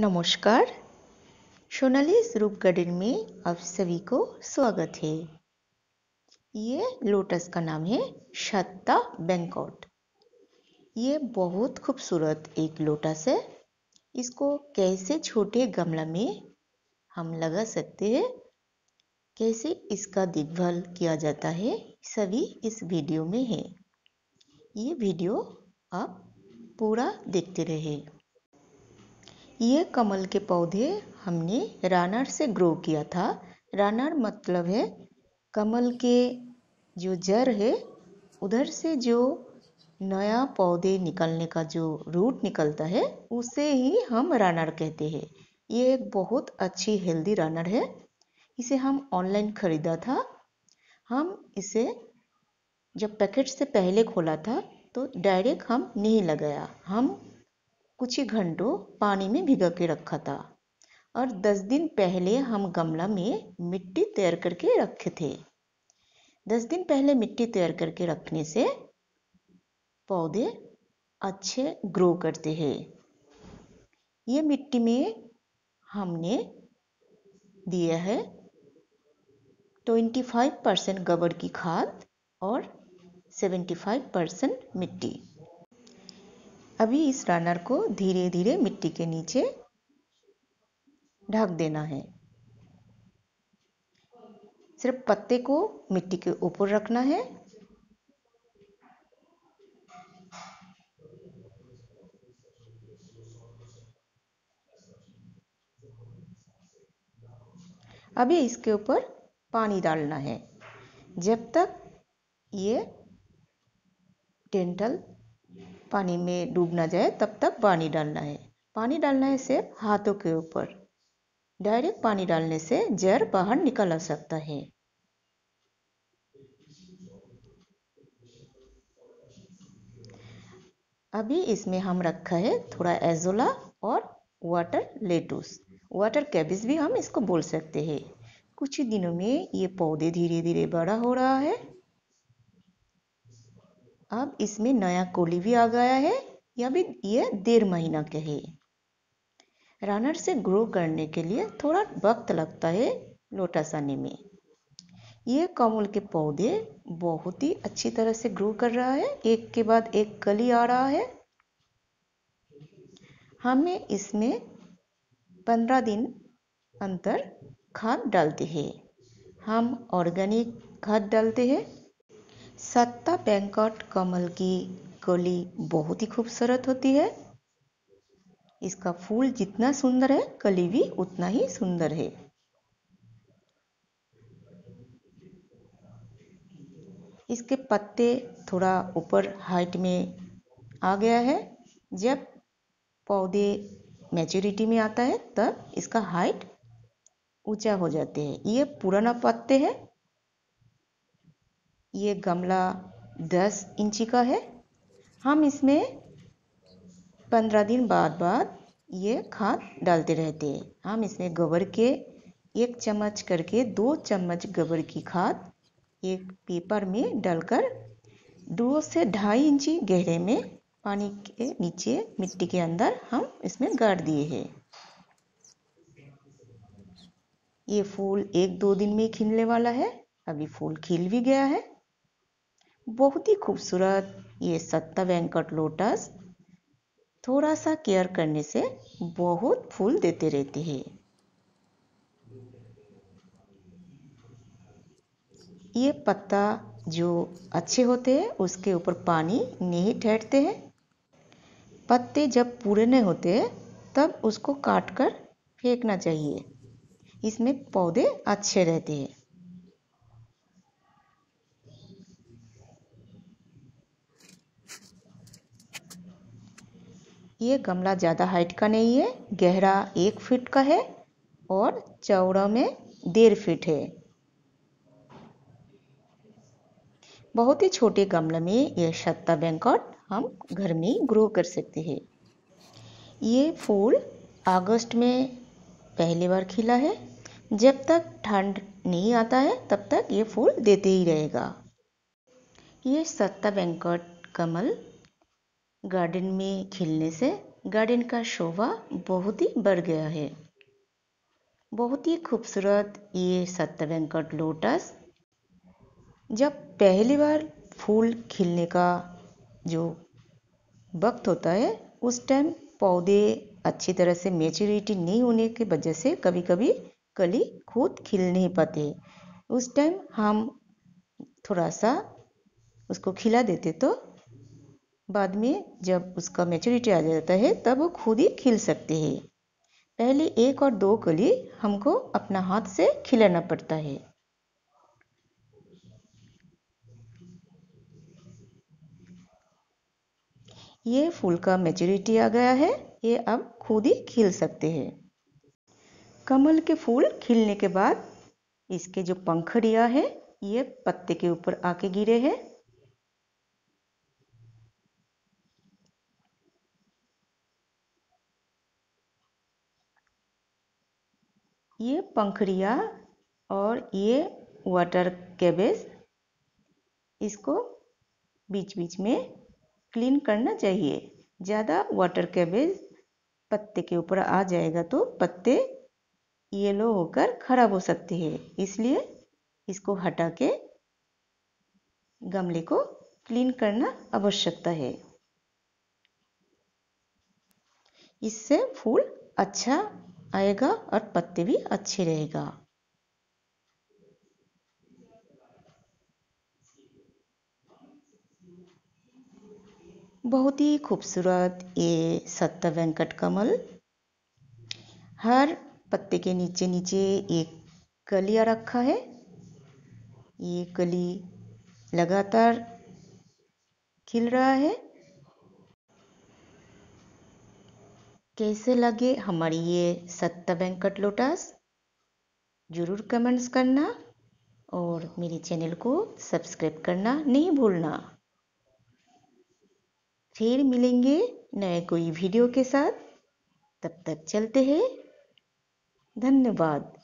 नमस्कार सोनाली रूप गार्डन में आप सभी को स्वागत है ये लोटस का नाम है शत्ता बैंकॉट ये बहुत खूबसूरत एक लोटस है इसको कैसे छोटे गमला में हम लगा सकते हैं कैसे इसका देखभाल किया जाता है सभी इस वीडियो में है ये वीडियो आप पूरा देखते रहें ये कमल के पौधे हमने रानर से ग्रो किया था रानर मतलब है कमल के जो जड़ है उधर से जो नया पौधे निकलने का जो रूट निकलता है उसे ही हम रनर कहते हैं ये एक बहुत अच्छी हेल्दी रनर है इसे हम ऑनलाइन ख़रीदा था हम इसे जब पैकेट से पहले खोला था तो डायरेक्ट हम नहीं लगाया हम कुछ ही घंटों पानी में भिगा के रखा था और दस दिन पहले हम गमला में मिट्टी तैयार करके रखे थे दस दिन पहले मिट्टी तैयार करके रखने से पौधे अच्छे ग्रो करते हैं ये मिट्टी में हमने दिया है 25 परसेंट गोबर की खाद और 75 परसेंट मिट्टी अभी इस रनर को धीरे धीरे मिट्टी के नीचे ढक देना है सिर्फ पत्ते को मिट्टी के ऊपर रखना है अभी इसके ऊपर पानी डालना है जब तक ये डेंटल पानी में डूब ना जाए तब तक पानी डालना है पानी डालना है सिर्फ हाथों के ऊपर डायरेक्ट पानी डालने से जर बाहर निकल आ सकता है अभी इसमें हम रखा है थोड़ा एजोला और वाटर लेटूस वाटर कैबिज भी हम इसको बोल सकते हैं कुछ ही दिनों में ये पौधे धीरे धीरे बड़ा हो रहा है अब इसमें नया कोली भी आ गया है या भी यह देर महीना के है रनर से ग्रो करने के लिए थोड़ा वक्त लगता है लोटस आने में ये कमल के पौधे बहुत ही अच्छी तरह से ग्रो कर रहा है एक के बाद एक कली आ रहा है हमें इसमें पंद्रह दिन अंतर खाद डालते हैं हम ऑर्गेनिक खाद डालते हैं सत्ता बैंकट कमल की कली बहुत ही खूबसूरत होती है इसका फूल जितना सुंदर है कली भी उतना ही सुंदर है इसके पत्ते थोड़ा ऊपर हाइट में आ गया है जब पौधे मैच्योरिटी में आता है तब इसका हाइट ऊंचा हो जाते हैं ये पुराना पत्ते हैं ये गमला दस इंची का है हम इसमें पंद्रह दिन बाद बाद ये खाद डालते रहते हैं हम इसमें गोबर के एक चम्मच करके दो चम्मच गोबर की खाद एक पेपर में डालकर दो से ढाई इंची गहरे में पानी के नीचे मिट्टी के अंदर हम इसमें गाड़ दिए हैं ये फूल एक दो दिन में खिलने वाला है अभी फूल खिल भी गया है बहुत ही खूबसूरत ये सत्ता वेंकट लोटस थोड़ा सा केयर करने से बहुत फूल देते रहते हैं ये पत्ता जो अच्छे होते हैं उसके ऊपर पानी नहीं ठहरते हैं पत्ते जब पूरे नहीं होते तब उसको काट कर फेंकना चाहिए इसमें पौधे अच्छे रहते हैं ये गमला ज़्यादा हाइट का नहीं है गहरा एक फीट का है और चौड़ा में डेढ़ फीट है बहुत ही छोटे गमले में ये शत्ता बैंकॉट हम घर में ग्रो कर सकते हैं ये फूल अगस्त में पहली बार खिला है जब तक ठंड नहीं आता है तब तक ये फूल देते ही रहेगा ये सत्ता बैंकट कमल गार्डन में खेलने से गार्डन का शोभा बहुत ही बढ़ गया है बहुत ही खूबसूरत ये सत्य वेंकट लोटस जब पहली बार फूल खिलने का जो वक्त होता है उस टाइम पौधे अच्छी तरह से मेच्योरिटी नहीं होने की वजह से कभी कभी कली खुद खिल नहीं पाते उस टाइम हम थोड़ा सा उसको खिला देते तो बाद में जब उसका मेच्योरिटी आ जाता है तब वो खुद ही खिल सकते हैं पहले एक और दो कली हमको अपना हाथ से खिलाना पड़ता है ये फूल का मेच्योरिटी आ गया है ये अब खुद ही खिल सकते हैं कमल के फूल खिलने के बाद इसके जो पंखड़िया है ये पत्ते के ऊपर आके गिरे हैं ये पंखड़िया और ये वाटर कैबेज इसको बीच बीच में क्लीन करना चाहिए ज़्यादा वाटर कैबेज पत्ते के ऊपर आ जाएगा तो पत्ते येलो होकर खराब हो सकते हैं इसलिए इसको हटा के गमले को क्लीन करना आवश्यकता है इससे फूल अच्छा आएगा और पत्ते भी अच्छे रहेगा बहुत ही खूबसूरत ये सत्य वेंकट कमल हर पत्ते के नीचे नीचे एक कलिया रखा है ये कली लगातार खिल रहा है कैसे लगे हमारी ये सत्ता वेंकट लोटस ज़रूर कमेंट्स करना और मेरे चैनल को सब्सक्राइब करना नहीं भूलना फिर मिलेंगे नए कोई वीडियो के साथ तब तक चलते हैं धन्यवाद